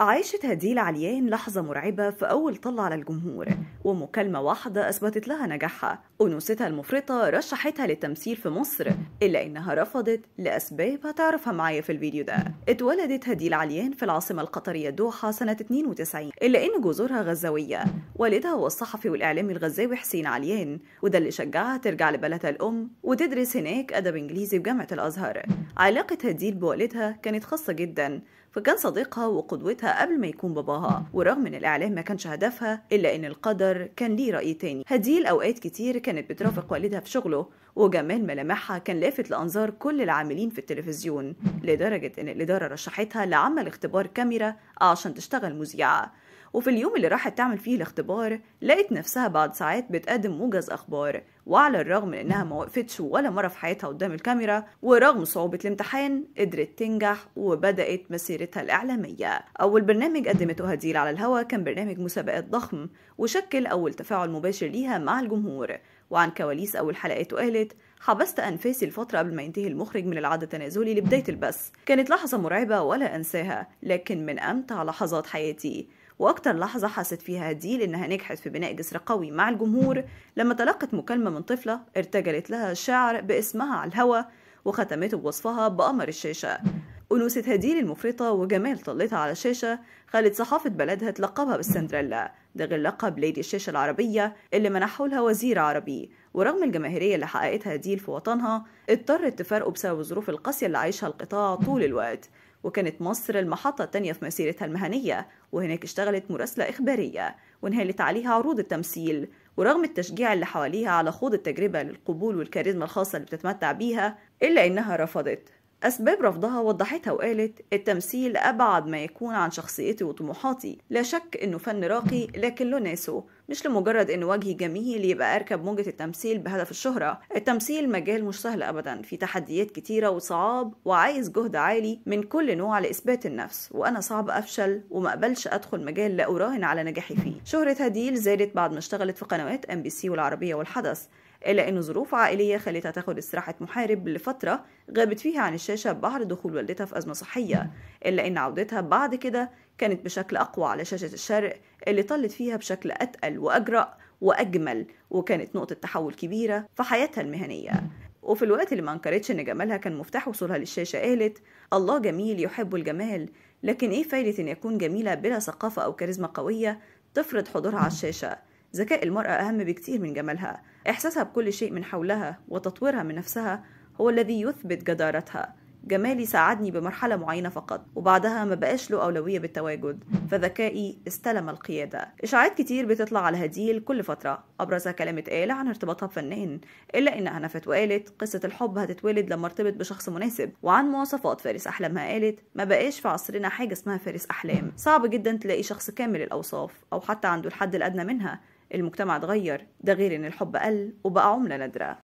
عاشت هديل عليان لحظة مرعبة في أول طلة على الجمهور ومكالمة واحدة أثبتت لها نجاحها أنوثتها المفرطة رشحتها للتمثيل في مصر إلا إنها رفضت لأسباب هتعرفها معايا في الفيديو ده اتولدت هديل عليان في العاصمة القطرية الدوحة سنة 92 إلا إن جذورها غزاوية والدها هو الصحفي والإعلامي الغزاوي حسين عليان وده اللي شجعها ترجع لبلدها الأم وتدرس هناك أدب إنجليزي بجامعة الأزهر علاقة هديل بوالدها كانت خاصة جدا فكان صديقها وقدوتها قبل ما يكون باباها ورغم ان الاعلام ما كانش هدفها الا ان القدر كان ليه راي تاني هديل اوقات كتير كانت بترافق والدها في شغله وجمال ملامحها كان لافت لانظار كل العاملين في التلفزيون لدرجه ان الاداره رشحتها لعمل اختبار كاميرا عشان تشتغل مذيعه وفي اليوم اللي راحت تعمل فيه الاختبار لقت نفسها بعد ساعات بتقدم موجز أخبار وعلى الرغم من إنها ما وقفتش ولا مرة في حياتها قدام الكاميرا ورغم صعوبة الامتحان قدرت تنجح وبدأت مسيرتها الإعلامية أول برنامج قدمته هديل على الهواء كان برنامج مسابقات ضخم وشكل أول تفاعل مباشر ليها مع الجمهور وعن كواليس أول حلقاته قالت حبست أنفاسي الفترة قبل ما ينتهي المخرج من العادة التنازلي لبداية البث كانت لحظة مرعبة ولا أنساها لكن من أمتع لحظات حياتي وأكتر لحظة حست فيها دي لأنها نجحت في بناء جسر قوي مع الجمهور لما تلقت مكالمة من طفلة ارتجلت لها شعر باسمها على الهوا وختمته بوصفها بقمر الشاشة أنوثة هديل المفرطة وجمال طلتها على الشاشة خلت صحافة بلدها تلقبها بالسندريلا ده غير لقب ليدي الشاشة العربية اللي منحه لها وزير عربي ورغم الجماهيرية اللي حققتها هديل في وطنها اضطرت تفارقه بسبب الظروف القاسية اللي عايشها القطاع طول الوقت وكانت مصر المحطة التانية في مسيرتها المهنية وهناك اشتغلت مراسلة إخبارية وانهالت عليها عروض التمثيل ورغم التشجيع اللي حواليها على خوض التجربة للقبول والكاريزما الخاصة اللي بتتمتع بيها إلا إنها رفضت أسباب رفضها وضحتها وقالت التمثيل أبعد ما يكون عن شخصيتي وطموحاتي لا شك إنه فن راقي لكن له ناسه مش لمجرد إن وجهي جميل يبقى أركب موجة التمثيل بهدف الشهرة التمثيل مجال مش سهل أبدا في تحديات كتيرة وصعاب وعايز جهد عالي من كل نوع لإثبات النفس وأنا صعب أفشل وما أقبلش أدخل مجال لا أراهن على نجاحي فيه شهرة هديل زادت بعد ما اشتغلت في قنوات ام بي سي والعربية والحدث إلا أن ظروف عائلية خلتها تاخد استراحة محارب لفترة غابت فيها عن الشاشة بعد دخول والدتها في أزمة صحية إلا أن عودتها بعد كده كانت بشكل أقوى على شاشة الشرق اللي طلت فيها بشكل أتقل وأجرأ وأجمل وكانت نقطة تحول كبيرة في حياتها المهنية وفي الوقت اللي ما انكرتش ان جمالها كان مفتاح وصولها للشاشة قالت الله جميل يحب الجمال لكن ايه فايدة ان يكون جميلة بلا ثقافة او كاريزما قوية تفرض حضورها على الشاشة ذكاء المرأة أهم بكتير من جمالها إحساسها بكل شيء من حولها وتطويرها من نفسها هو الذي يثبت جدارتها جمالي ساعدني بمرحلة معينة فقط وبعدها ما بقاش له أولوية بالتواجد فذكائي استلم القيادة إشاعات كتير بتطلع على هديل كل فترة أبرزها كلام اتقال عن ارتباطها بفنان إلا إنها نفت وقالت قصة الحب هتتولد لما ارتبط بشخص مناسب وعن مواصفات فارس أحلامها قالت ما بقاش في عصرنا حاجة اسمها فارس أحلام صعب جدا تلاقي شخص كامل الأوصاف أو حتى عنده الحد الأدنى منها المجتمع اتغير ده غير ان الحب قل وبقى عملة نادرة